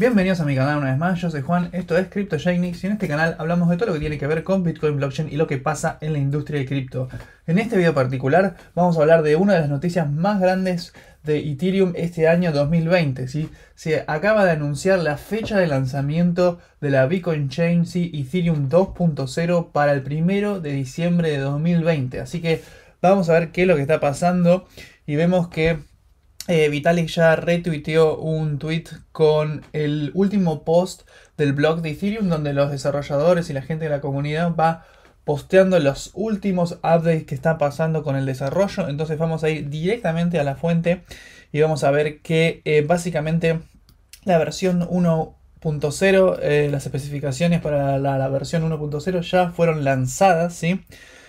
Bienvenidos a mi canal una vez más, yo soy Juan, esto es CryptoJanix y en este canal hablamos de todo lo que tiene que ver con Bitcoin Blockchain y lo que pasa en la industria de cripto. En este video particular vamos a hablar de una de las noticias más grandes de Ethereum este año 2020. ¿sí? Se acaba de anunciar la fecha de lanzamiento de la Bitcoin Chain Ethereum 2.0 para el primero de diciembre de 2020. Así que vamos a ver qué es lo que está pasando y vemos que eh, Vitalik ya retuiteó un tweet con el último post del blog de Ethereum donde los desarrolladores y la gente de la comunidad va posteando los últimos updates que están pasando con el desarrollo. Entonces vamos a ir directamente a la fuente y vamos a ver que eh, básicamente la versión 1.0, eh, las especificaciones para la, versión 1.0 ya fueron lanzadas, ¿sí?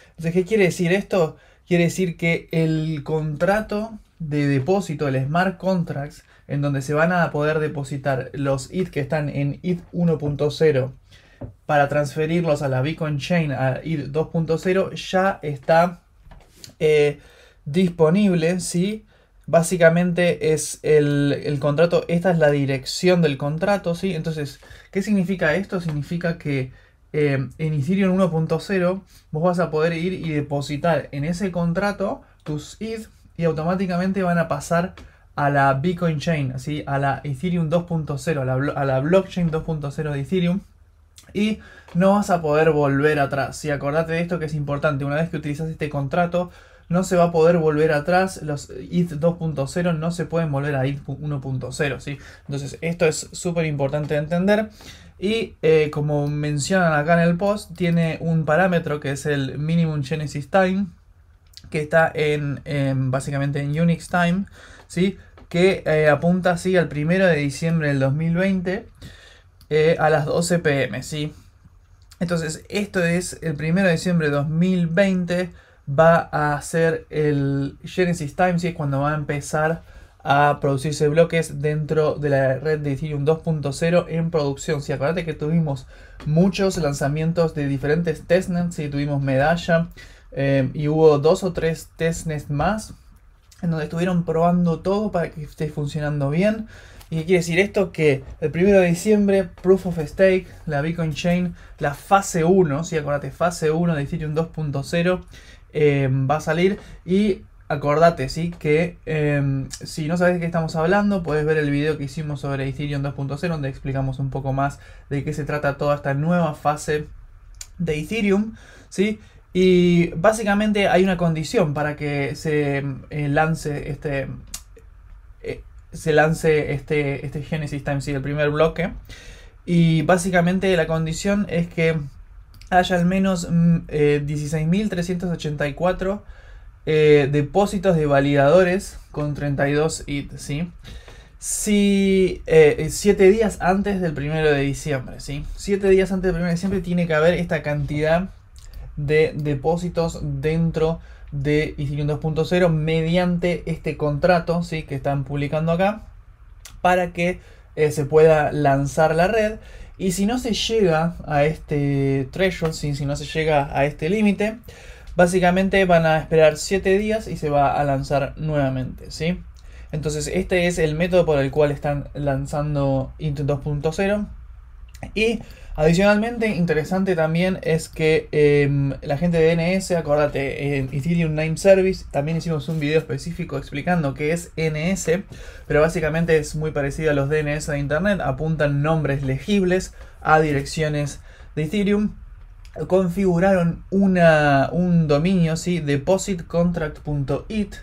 Entonces, ¿qué quiere decir esto? Quiere decir que el contrato de depósito, el smart contracts, en donde se van a poder depositar los ETH que están en ETH 1.0 para transferirlos a la Bitcoin Chain, a ETH 2.0, ya está eh, disponible, ¿sí? Básicamente es el, contrato, esta es la dirección del contrato, ¿sí? Entonces, ¿qué significa esto? Significa que eh, en Ethereum 1.0 vos vas a poder ir y depositar en ese contrato tus ETH automáticamente van a pasar a la Bitcoin Chain, así a la Ethereum 2.0, a la, blockchain 2.0 de Ethereum. Y no vas a poder volver atrás. Y acordate de esto que es importante. Una vez que utilizas este contrato, no se va a poder volver atrás. Los ETH 2.0 no se pueden volver a ETH 1.0. ¿sí? Entonces, esto es súper importante de entender. Y eh, como mencionan acá en el post, tiene un parámetro que es el Minimum Genesis Time que está en, básicamente en Unix Time, ¿sí? que eh, apunta así al 1 de diciembre del 2020 eh, a las 12 pm. ¿sí? Entonces, esto es el 1 de diciembre de 2020, va a ser el Genesis Time, ¿sí? es cuando va a empezar a producirse bloques dentro de la red de Ethereum 2.0 en producción. Si sí, acuérdate que tuvimos muchos lanzamientos de diferentes testnets, si tuvimos Medalla, Em, y hubo dos o tres testnets más en donde estuvieron probando todo para que esté funcionando bien. ¿Y quiere decir esto? Que el 1 de diciembre, Proof of Stake, la Bitcoin Chain, la fase 1, ¿sí? acordate, fase 1 de Ethereum 2.0 em, va a salir. Y acordate, ¿sí? Que em, si no sabes de qué estamos hablando, puedes ver el video que hicimos sobre Ethereum 2.0, donde explicamos un poco más de qué se trata toda esta nueva fase de Ethereum, ¿sí? Y básicamente hay una condición para que se eh, lance este. Eh, se lance este, este Genesis Time, el primer bloque. Y básicamente la condición es que haya al menos 16.384 mm, eh, depósitos de validadores con 32 IT, ¿sí? Si 7 días antes del 1 de diciembre, ¿sí? 7 días antes del 1 de diciembre tiene que haber esta cantidad de depósitos dentro de Ethereum 2.0 mediante este contrato ¿sí? que están publicando acá para que eh, se pueda lanzar la red. Y si no se llega a este threshold, si no se llega a este límite, básicamente van a esperar 7 días y se va a lanzar nuevamente. ¿sí? Entonces este es el método por el cual están lanzando Intel 2.0. Y adicionalmente, interesante también es que em, la gente de NS, acuérdate, en Ethereum Name Service, también hicimos un video específico explicando qué es NS, pero básicamente es muy parecido a los DNS de Internet, apuntan nombres legibles a direcciones de Ethereum configuraron una, un dominio, ¿sí? depositcontract.it,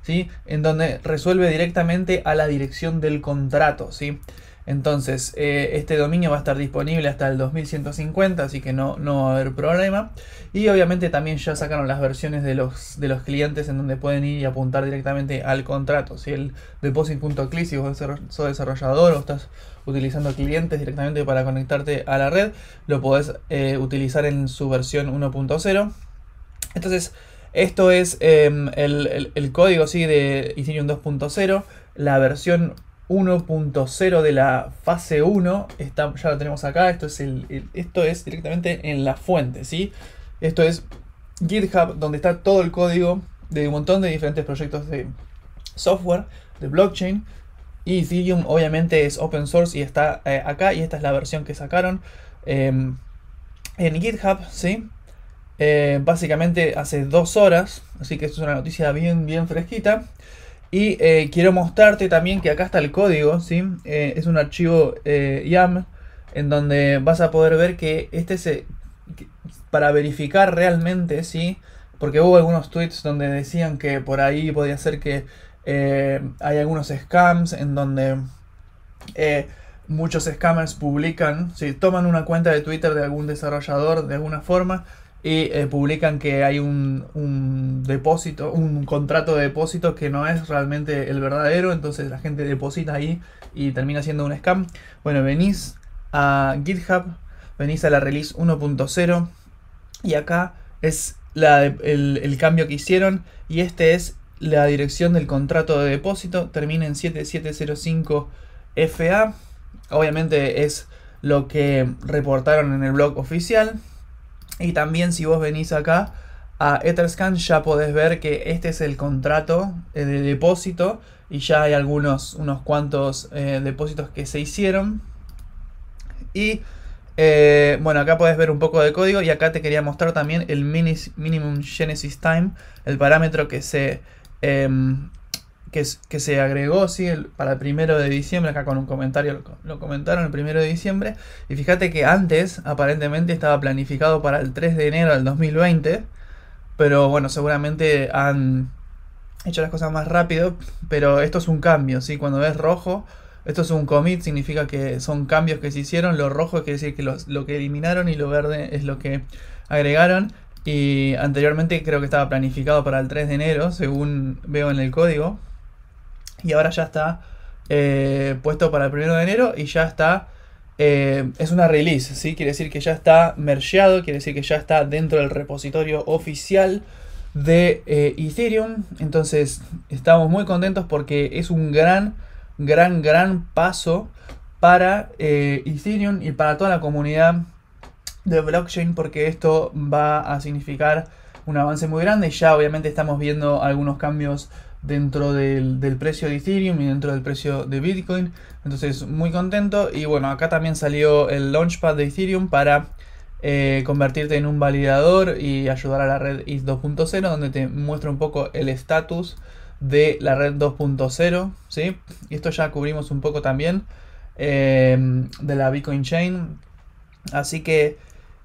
¿sí? en donde resuelve directamente a la dirección del contrato. ¿sí? Entonces, eh, este dominio va a estar disponible hasta el 2150, así que no, no va a haber problema. Y obviamente también ya sacaron las versiones de los, de los clientes en donde pueden ir y apuntar directamente al contrato. Si el deposit.cli, si vos sos desarrollador o estás utilizando clientes directamente para conectarte a la red, lo podés eh, utilizar en su versión 1.0. Entonces, esto es em, el, código ¿sí? de Ethereum 2.0, la versión 1.0 de la fase 1. Está, ya lo tenemos acá. Esto es, el, esto es directamente en la fuente, ¿sí? Esto es GitHub, donde está todo el código de un montón de diferentes proyectos de software, de blockchain. Y Ethereum obviamente es open source y está eh, acá. Y esta es la versión que sacaron em, en GitHub, ¿sí? Eh, básicamente hace dos horas. Así que esto es una noticia bien, bien fresquita. Y eh, quiero mostrarte también que acá está el código, ¿sí? Eh, es un archivo YAM eh, en donde vas a poder ver que este se... Para verificar realmente, ¿sí? Porque hubo algunos tweets donde decían que por ahí podía ser que hay algunos scams en donde muchos scammers publican, si toman una cuenta de Twitter de algún desarrollador de alguna forma y eh, publican que hay un, depósito, un contrato de depósito que no es realmente el verdadero, entonces la gente deposita ahí y termina siendo un scam. Bueno, venís a GitHub, venís a la release 1.0 y acá es el, el, cambio que hicieron y este es la dirección del contrato de depósito, termina en 7705 FA, obviamente es lo que reportaron en el blog oficial y también si vos venís acá a Etherscan ya podés ver que este es el contrato eh, de depósito y ya hay algunos unos cuantos eh, depósitos que se hicieron. Y eh, bueno, acá podés ver un poco de código y acá te quería mostrar también el Minimum Genesis Time, el parámetro que se em, que, se agregó ¿sí? para el primero de diciembre, acá con un comentario lo, comentaron el primero de diciembre, y fíjate que antes aparentemente estaba planificado para el 3 de enero del 2020, pero bueno, seguramente han hecho las cosas más rápido, pero esto es un cambio, ¿sí? cuando ves rojo, esto es un commit, significa que son cambios que se hicieron, lo rojo quiere decir que lo que eliminaron y lo verde es lo que agregaron. Y anteriormente creo que estaba planificado para el 3 de enero, según veo en el código, y ahora ya está eh, puesto para el primero de enero y ya está. Eh, es una release, ¿sí? Quiere decir que ya está mergeado, quiere decir que ya está dentro del repositorio oficial de eh, Ethereum. Entonces estamos muy contentos porque es un gran, gran, gran paso para Ethereum y para toda la comunidad de blockchain porque esto va a significar un avance muy grande ya obviamente estamos viendo algunos cambios dentro del, precio de Ethereum y dentro del precio de Bitcoin. Entonces, muy contento. Y bueno, acá también salió el Launchpad de Ethereum para eh, convertirte en un validador y ayudar a la red ETH 2.0, donde te muestra un poco el estatus de la red 2.0. ¿sí? Y esto ya cubrimos un poco también eh, de la Bitcoin Chain. Así que,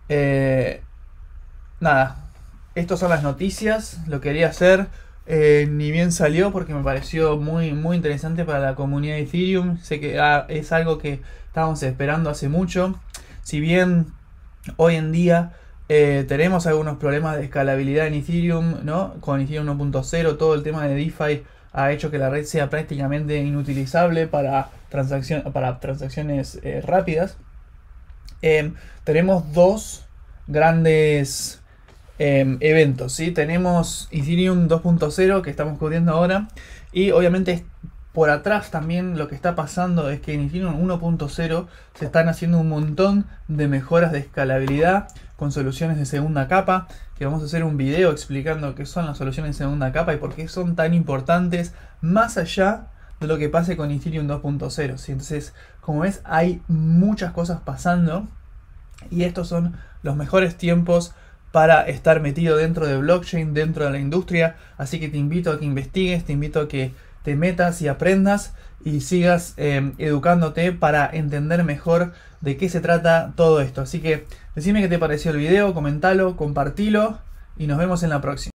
eh, nada, estas son las noticias. Lo quería hacer eh, ni bien salió porque me pareció muy, muy interesante para la comunidad de Ethereum. Sé que ah, es algo que estábamos esperando hace mucho. Si bien hoy en día eh, tenemos algunos problemas de escalabilidad en Ethereum, ¿no? Con Ethereum 1.0, todo el tema de DeFi ha hecho que la red sea prácticamente inutilizable para, para transacciones eh, rápidas. Em, tenemos dos grandes Em, eventos. ¿sí? Tenemos Ethereum 2.0 que estamos cubriendo ahora y obviamente por atrás también lo que está pasando es que en Ethereum 1.0 se están haciendo un montón de mejoras de escalabilidad con soluciones de segunda capa, que vamos a hacer un video explicando qué son las soluciones de segunda capa y por qué son tan importantes más allá de lo que pase con Ethereum 2.0. Entonces, como ves, hay muchas cosas pasando y estos son los mejores tiempos para estar metido dentro de blockchain, dentro de la industria. Así que te invito a que investigues, te invito a que te metas y aprendas y sigas em, educándote para entender mejor de qué se trata todo esto. Así que decime qué te pareció el video, comentalo, compartilo y nos vemos en la próxima.